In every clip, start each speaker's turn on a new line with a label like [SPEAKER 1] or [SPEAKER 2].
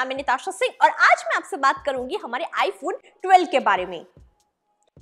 [SPEAKER 1] नाम है निताशा सिंह और आज मैं आपसे बात करूंगी हमारे आईफोन 12 के बारे में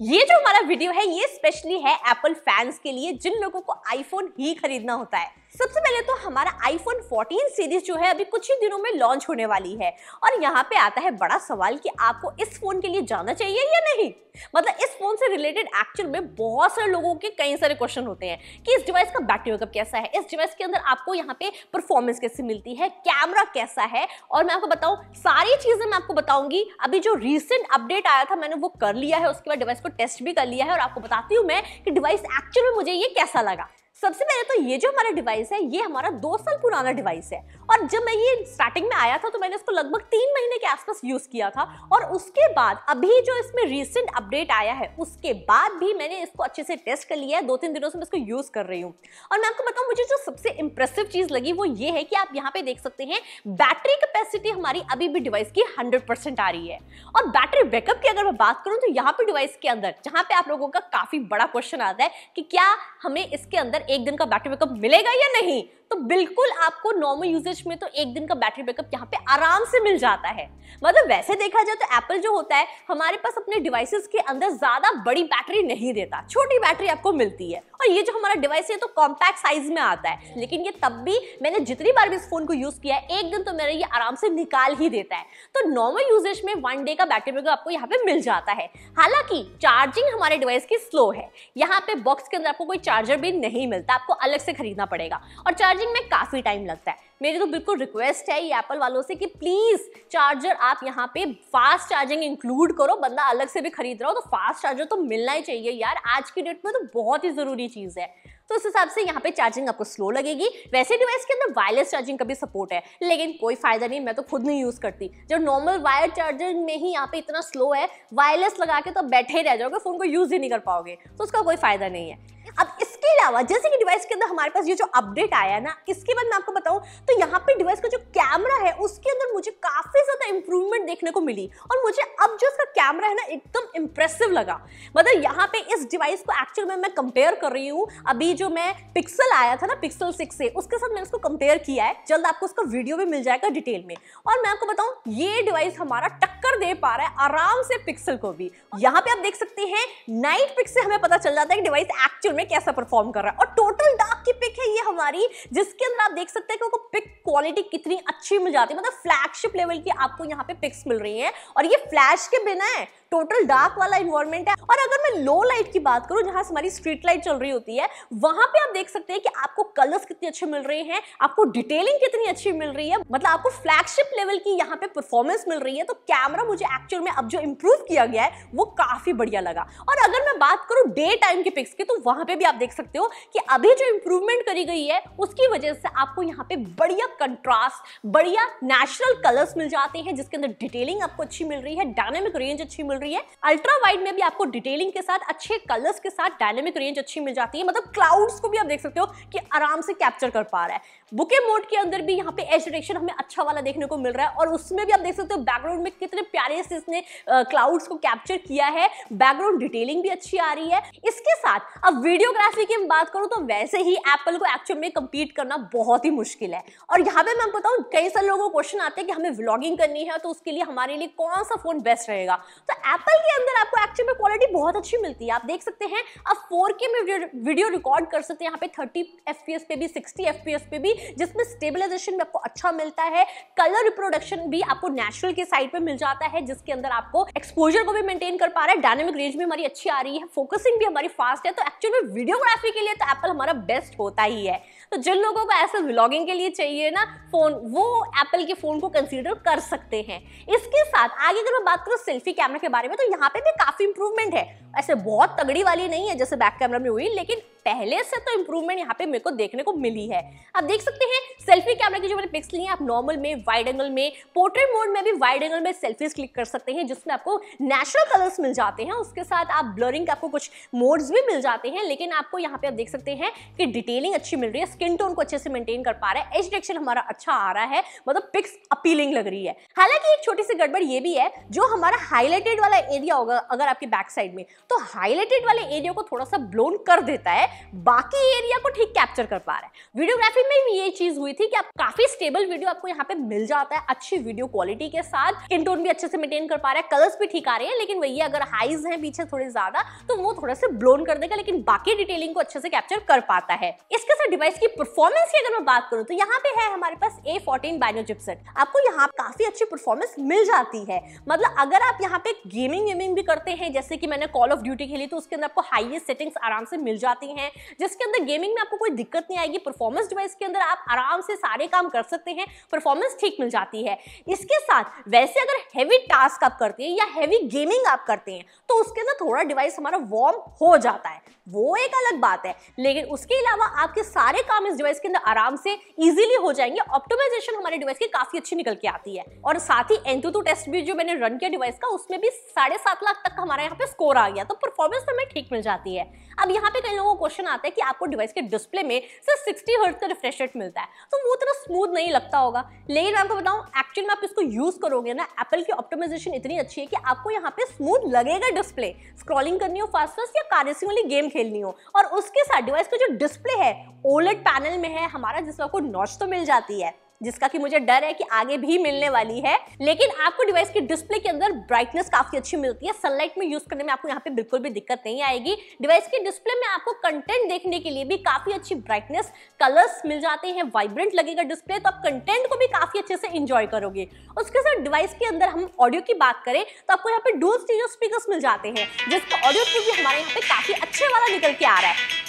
[SPEAKER 1] ये जो हमारा वीडियो है ये स्पेशली है एप्पल फैंस के लिए जिन लोगों को आईफोन ही खरीदना होता है सबसे पहले तो हमारा आईफोन 14 सीरीज जो है अभी कुछ ही दिनों में लॉन्च होने वाली है और यहाँ पे आता है बड़ा सवाल कि आपको इस फोन के लिए जाना चाहिए या नहीं मतलब इस फोन से रिलेटेड एक्चुअल में बहुत सारे लोगों के कई सारे क्वेश्चन होते हैं कि इस डिवाइस का बैटरी बैकअप कैसा है इस डिवाइस के अंदर आपको यहाँ पे परफॉर्मेंस कैसी मिलती है कैमरा कैसा है और मैं आपको बताऊँ सारी चीजें मैं आपको बताऊंगी अभी जो रिसेंट अपडेट आया था मैंने वो कर लिया है उसके बाद डिवाइस को टेस्ट भी कर लिया है और आपको बताती हूँ मैं कि डिवाइस एक्चुअल में मुझे ये कैसा लगा सबसे पहले तो ये जो हमारा डिवाइस है ये हमारा दो साल पुराना डिवाइस है और जब मैं ये स्टार्टिंग में आया था तो मैंने इसको लगभग तीन महीने के आसपास यूज किया था और उसके बाद अभी जो इसमें रिसेंट अपडेट आया है उसके बाद भी मैंने इसको अच्छे से टेस्ट कर लिया है दो तीन दिनों से मैं इसको यूज कर रही हूँ और मैं आपको बताऊँ मुझे जो सबसे इंप्रेसिव चीज लगी वो ये है कि आप यहाँ पे देख सकते हैं बैटरी कैपेसिटी हमारी अभी भी डिवाइस की हंड्रेड आ रही है और बैटरी बैकअप की अगर मैं बात करूँ तो यहाँ पे डिवाइस के अंदर जहाँ पे आप लोगों का काफी बड़ा क्वेश्चन आता है कि क्या हमें इसके अंदर एक दिन का बैटरी बैकअप मिलेगा या नहीं तो बिल्कुल आपको नॉर्मल यूजेज में तो एक दिन का बैटरी बैकअप यहाँ पे आराम से मिल जाता है मतलब वैसे देखा जाए तो एप्पल जो होता है हमारे पास अपने डिवाइसेस के अंदर ज्यादा बड़ी बैटरी नहीं देता छोटी बैटरी आपको मिलती है और ये जो हमारा डिवाइस है तो कॉम्पैक्ट साइज में आता है लेकिन ये तब भी मैंने जितनी बार भी इस फोन को यूज किया है एक दिन तो मेरा ये आराम से निकाल ही देता है तो नॉर्मल यूजेज में वन डे का बैटरी बैकअप आपको यहाँ पे मिल जाता है हालांकि चार्जिंग हमारे डिवाइस की स्लो है यहाँ पे बॉक्स के अंदर आपको कोई चार्जर भी नहीं मिलता आपको अलग से खरीदना पड़ेगा और चार्ज चार्जिंग में काफ़ी टाइम लगता है मेरी तो बिल्कुल रिक्वेस्ट है ये एप्पल वालों से कि प्लीज़ चार्जर आप यहाँ पे फास्ट चार्जिंग इंक्लूड करो बंदा अलग से भी खरीद रहा हो तो फास्ट चार्जर तो मिलना ही चाहिए यार आज की डेट में तो बहुत ही ज़रूरी चीज़ है तो उस हिसाब से यहाँ पे चार्जिंग आपको स्लो लगेगी वैसे डिवाइस के अंदर वायरलेस चार्जिंग का भी सपोर्ट है लेकिन कोई फायदा नहीं मैं तो खुद नहीं यूज़ करती जब नॉर्मल वायर चार्जर में ही यहाँ पे इतना स्लो है वायरलेस लगा के तो बैठे ही रह जाओगे फ़ोन को यूज़ ही नहीं कर पाओगे तो उसका कोई फायदा नहीं है अब इसके अलावा जैसे कि डिवाइस के अंदर हमारे पास ये जो अपडेट आया ना इसके बाद मैं आपको बताऊं तो यहाँ पे डिवाइस का जो कैमरा है उसके अंदर मुझे काफी ज्यादा इंप्रूवमेंट देखने को मिली और मुझे अब जो इसका कैमरा है ना एकदम इंप्रेसिव लगा मतलब यहाँ पे इस डिवाइस को एक्चुअल में मैं कंपेयर कर रही हूँ अभी जो मैं पिक्सल आया था ना पिक्सल सिक्स से उसके साथ मैंने उसको कंपेयर किया है जल्द आपको उसका वीडियो भी मिल जाएगा डिटेल में और मैं आपको बताऊँ ये डिवाइस हमारा टक्कर दे पा रहा है आराम से पिक्सल को भी यहाँ पे आप देख सकते हैं नाइट पिक से हमें पता चल जाता है कि डिवाइस एक्चुअल में कैसा परफॉर्म परफॉर्म कर रहा है और टोटल डार्क की पिक है ये हमारी जिसके अंदर आप देख सकते हैं कि पिक क्वालिटी कितनी अच्छी मिल जाती है मतलब फ्लैगशिप लेवल की आपको यहाँ पे पिक्स मिल रही है और ये फ्लैश के बिना है टोटल डार्क वाला इन्वायरमेंट है और अगर मैं लो लाइट की बात करूं जहां से हमारी स्ट्रीट लाइट चल रही होती है वहां पे आप देख सकते हैं कि आपको कलर्स कितने अच्छे मिल रहे हैं आपको डिटेलिंग कितनी अच्छी मिल रही है मतलब आपको फ्लैगशिप लेवल की यहाँ पे परफॉर्मेंस मिल रही है तो कैमरा मुझे एक्चुअल में अब जो इंप्रूव किया गया है वो काफी बढ़िया लगा और अगर मैं बात करूं डे टाइम के पिक्स की तो वहां पर भी आप देख सकते हो कि अभी जो इंप्रूवमेंट करी गई है उसकी वजह से आपको यहाँ पे बढ़िया कंट्रास्ट बढ़िया नेचुरल कलर्स मिल जाते हैं जिसके अंदर डिटेलिंग आपको अच्छी मिल रही है डायनेमिक रेंज अच्छी मिल मिल रही है अल्ट्रा वाइड में भी आपको डिटेलिंग के साथ अच्छे कलर्स के साथ डायनेमिक रेंज अच्छी मिल जाती है मतलब क्लाउड्स को भी आप देख सकते हो कि आराम से कैप्चर कर पा रहा है बुके मोड के अंदर भी यहाँ पे एच डिटेक्शन हमें अच्छा वाला देखने को मिल रहा है और उसमें भी आप देख सकते हो बैकग्राउंड में कितने प्यारे से इसने क्लाउड्स को कैप्चर किया है बैकग्राउंड डिटेलिंग भी अच्छी आ रही है इसके साथ अब वीडियोग्राफी की बात करूँ तो वैसे ही एप्पल को एक्चुअल में कम्पीट करना बहुत ही मुश्किल है और यहाँ पे मैं बताऊँ कई सारे लोगों को क्वेश्चन आते हैं कि हमें व्लॉगिंग करनी है तो उसके लिए हमारे लिए कौन सा फोन बेस्ट रहेगा तो एप्पल के अंदर आपको एक्चुअल में क्वालिटी बहुत अच्छी मिलती है आप देख सकते हैं आप फोर के में वीडियो रिकॉर्ड कर सकते हैं यहाँ पे थर्टी एफ पे भी सिक्सटी एफ पे भी जिसमें स्टेबलाइजेशन भी आपको अच्छा मिलता है कलर रिप्रोडक्शन भी आपको नेचुरल के साइड पर मिल जाता है जिसके अंदर आपको एक्सपोजर को भी मेंटेन कर पा रहा है डायनेमिक रेंज भी हमारी अच्छी आ रही है फोकसिंग भी हमारी फास्ट है तो एक्चुअल में वीडियोग्राफी के लिए तो एप्पल हमारा बेस्ट होता ही है तो जिन लोगों को ऐसे व्लॉगिंग के लिए चाहिए ना फोन वो एप्पल के फोन को कंसिडर कर सकते हैं इसके साथ आगे अगर मैं बात करूँ सेल्फी कैमरा के बारे बारे में तो यहाँ पे भी काफ़ी इंप्रूवमेंट है ऐसे बहुत तगड़ी वाली नहीं है जैसे बैक कैमरा में हुई लेकिन पहले से तो इंप्रूवमेंट यहाँ पे मेरे को देखने को मिली है आप देख सकते हैं सेल्फी कैमरा की जो मैंने पिक्स ली है आप नॉर्मल में वाइड एंगल में पोर्ट्रेट मोड में भी वाइड एंगल में सेल्फीज क्लिक कर सकते हैं जिसमें आपको नेचुरल कलर्स मिल जाते हैं उसके साथ आप ब्लरिंग के आपको कुछ मोड्स भी मिल जाते हैं लेकिन आपको यहाँ पे आप देख सकते हैं कि डिटेलिंग अच्छी मिल रही है स्किन टोन को अच्छे से मेंटेन कर पा रहा है एज डिटेक्शन हमारा अच्छा आ रहा है मतलब पिक्स अपीलिंग लग रही है हालांकि एक छोटी सी गड़बड़ ये भी है जो हमारा हाईलाइटेड वाला एरिया होगा अगर आपके बैक साइड में तो हाईलाइटेड वाले एरिया को थोड़ा सा ब्लोन कर देता है बाकी एरिया को ठीक कैप्चर कर पा रहा है वीडियोग्राफी में भी ये चीज हुई थी कि आप काफी स्टेबल वीडियो आपको यहाँ पे मिल जाता है अच्छी वीडियो क्वालिटी के साथ इनटोन भी अच्छे से मेंटेन कर पा रहा है कलर्स भी ठीक आ रहे हैं लेकिन वही अगर हाइज है पीछे थोड़े ज्यादा तो वो थोड़ा सा ब्लोन कर देगा लेकिन बाकी डिटेलिंग को अच्छे से कैप्चर कर पाता है इसके साथ डिवाइस की परफॉर्मेंस की अगर मैं बात करूँ तो यहाँ पे है हमारे पास ए फोर्टीन बाइनो चिपसेट आपको यहाँ काफी अच्छी परफॉर्मेंस मिल जाती है मतलब अगर आप यहाँ पे गेमिंग वेमिंग भी करते हैं जैसे कि मैंने कॉल ऑफ ड्यूटी खेली तो उसके अंदर आपको हाइएस्ट सेटिंग्स आराम से मिल जाती हैं जिसके अंदर गेमिंग में आपको कोई दिक्कत नहीं आएगी परफॉर्मेंस डिवाइस के अंदर आप आराम से सारे काम कर सकते हैं परफॉर्मेंस ठीक मिल जाती है इसके साथ वैसे अगर हैवी टास्क आप करते हैं या हैवी गेमिंग आप करते हैं तो उसके अंदर थोड़ा डिवाइस हमारा वार्म हो जाता है वो एक अलग बात है लेकिन उसके अलावा आपके सारे काम इस डिवाइस के अंदर आराम से इजीली हो जाएंगे ऑप्टिमाइजेशन हमारे डिवाइस की काफी अच्छी निकल के आती है और साथ ही एंतुतु टेस्ट भी जो मैंने रन किया डिवाइस का उसमें भी साढ़े सात लाख तक हमारा यहाँ पे स्कोर आ गया तो परफॉर्मेंस हमें ठीक मिल जाती है अब यहाँ पे कई लोगों को क्वेश्चन आता है कि आपको डिवाइस के डिस्प्ले में सिर्फ सिक्सटी हर्ट का रिफ्रेश रेट मिलता है तो वो इतना स्मूथ नहीं लगता होगा लेकिन मैं आपको बताऊँ एक्चुअल में आप इसको यूज करोगे ना एप्पल की ऑप्टोमाइजेशन इतनी अच्छी है कि आपको यहाँ पे स्मूथ लगेगा डिस्प्ले स्क्रॉलिंग करनी हो फास्ट फास्ट या कार्यसिंगली गेम खेल खेलनी हो और उसके साथ डिवाइस का जो डिस्प्ले है ओलेट पैनल में है हमारा जिस वक्त को नॉच तो मिल जाती है जिसका कि मुझे डर है कि आगे भी मिलने वाली है लेकिन आपको डिवाइस के डिस्प्ले के अंदर ब्राइटनेस काफी अच्छी मिलती है सनलाइट में यूज करने में आपको यहाँ पे बिल्कुल भी दिक्कत नहीं आएगी डिवाइस के डिस्प्ले में आपको कंटेंट देखने के लिए भी काफी अच्छी ब्राइटनेस कलर्स मिल जाते हैं वाइब्रेंट लगेगा डिस्प्ले तो आप कंटेंट को भी काफी अच्छे से इंजॉय करोगे उसके साथ डिवाइस के अंदर हम ऑडियो की बात करें तो आपको यहाँ पे डूल स्पीकर मिल जाते हैं जिसका ऑडियो भी हमारे यहाँ पे काफी अच्छे वाला निकल के आ रहा है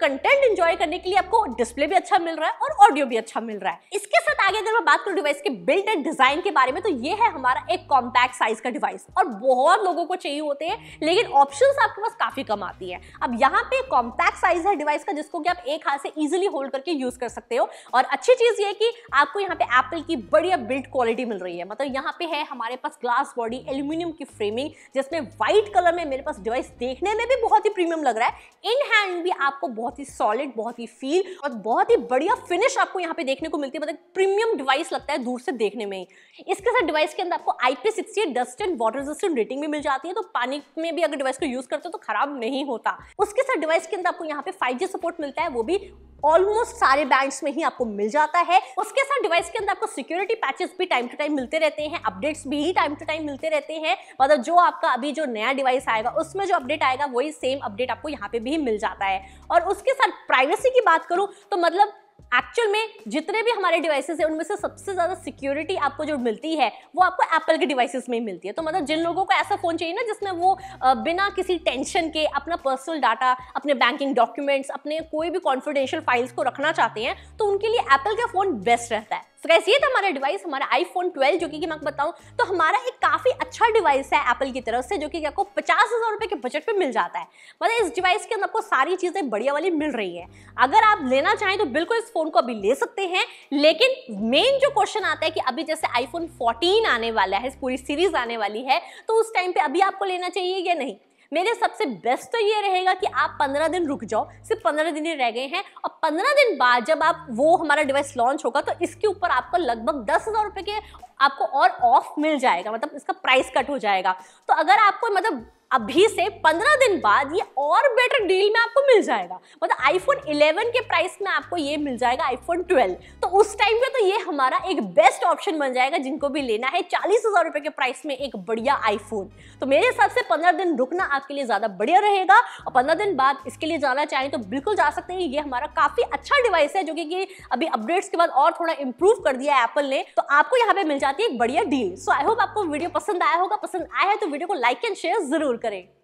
[SPEAKER 1] कंटेंट इंजॉय करने के लिए आपको डिस्प्ले भी अच्छा मिल रहा है और ऑडियो भी अच्छा मिल रहा है इसके साथ आगे अगर मैं बात करूं डिवाइस के बिल्ड एंड डिजाइन के बारे में तो ये है हमारा एक कॉम्पैक्ट साइज का डिवाइस और बहुत लोगों को चाहिए होते हैं लेकिन ऑप्शन आपके पास काफी कम आती है अब यहाँ पे कॉम्पैक्ट साइज है डिवाइस का जिसको कि आप एक हाथ से इजिली होल्ड करके यूज कर सकते हो और अच्छी चीज ये कि आपको यहाँ पे एप्पल की बढ़िया बिल्ड क्वालिटी मिल रही है मतलब यहाँ पे है हमारे पास ग्लास बॉडी एल्यूमिनियम की फ्रेमिंग जिसमें व्हाइट कलर में मेरे पास डिवाइस देखने में भी बहुत ही प्रीमियम लग रहा है इन हैंड भी आपको बहुत बहुत ही सॉलिड बहुत ही फील और बहुत ही बढ़िया फिनिश आपको यहाँ पे देखने को मिलती है मतलब प्रीमियम डिवाइस लगता है दूर से देखने में ही इसके साथ डिवाइस के अंदर आपको IP sixty dust and water resistant rating भी मिल जाती है तो पानी में भी अगर डिवाइस को यूज करते हो तो खराब नहीं होता उसके साथ डिवाइस के अंदर आपको यहाँ पे फाइव सपोर्ट मिलता है वो भी ऑलमोस्ट सारे बैंड्स में ही आपको मिल जाता है उसके साथ डिवाइस के अंदर आपको सिक्योरिटी पैचेस भी टाइम टू टाइम मिलते रहते हैं अपडेट्स भी टाइम टू टाइम मिलते रहते हैं मतलब जो आपका अभी जो नया डिवाइस आएगा उसमें जो अपडेट आएगा वही सेम अपडेट आपको यहाँ पे भी मिल जाता है और उस उसके साथ प्राइवेसी की बात करूं तो मतलब एक्चुअल में जितने भी हमारे डिवाइसेस हैं उनमें से सबसे ज़्यादा सिक्योरिटी आपको जो मिलती है वो आपको एप्पल के डिवाइसेस में ही मिलती है तो मतलब जिन लोगों को ऐसा फ़ोन चाहिए ना जिसमें वो बिना किसी टेंशन के अपना पर्सनल डाटा अपने बैंकिंग डॉक्यूमेंट्स अपने कोई भी कॉन्फिडेंशियल फाइल्स को रखना चाहते हैं तो उनके लिए एप्पल का फ़ोन बेस्ट रहता है सो so, ये था हमारा डिवाइस हमारा आईफोन 12 जो कि, मैं आपको बताऊं तो हमारा एक काफ़ी अच्छा डिवाइस है एप्पल की तरफ से जो कि आपको पचास हज़ार रुपए के बजट पे मिल जाता है मतलब इस डिवाइस के अंदर आपको सारी चीज़ें बढ़िया वाली मिल रही है अगर आप लेना चाहें तो बिल्कुल इस फ़ोन को अभी ले सकते हैं लेकिन मेन जो क्वेश्चन आता है कि अभी जैसे आईफोन फोर्टीन आने वाला है पूरी सीरीज़ आने वाली है तो उस टाइम पे अभी आपको लेना चाहिए या नहीं मेरे सबसे बेस्ट तो ये रहेगा कि आप पंद्रह दिन रुक जाओ सिर्फ पंद्रह दिन ही रह गए हैं और पंद्रह दिन बाद जब आप वो हमारा डिवाइस लॉन्च होगा तो इसके ऊपर आपको लगभग दस हज़ार रुपये के आपको और ऑफ मिल जाएगा मतलब इसका प्राइस कट हो जाएगा तो अगर आपको मतलब अभी से 15 दिन बाद ये और बेटर डील में आपको मिल जाएगा मतलब आईफोन 11 के प्राइस में आपको ये मिल जाएगा आईफोन 12 तो उस टाइम पे तो ये हमारा एक बेस्ट ऑप्शन बन जाएगा जिनको भी लेना है चालीस हजार रुपए के प्राइस में एक बढ़िया आईफोन तो मेरे हिसाब से पंद्रह दिन रुकना आपके लिए ज्यादा बढ़िया रहेगा और पंद्रह दिन बाद इसके लिए जाना चाहें तो बिल्कुल जा सकते हैं ये हमारा काफी अच्छा डिवाइस है जो कि अभी अपडेट्स के बाद और थोड़ा इंप्रूव कर दिया है एप्पल ने तो आपको यहाँ पे मिल जाती है एक बढ़िया डील सो आई होप आपको वीडियो पसंद आया होगा पसंद आया है तो वीडियो को लाइक एंड शेयर जरूर करें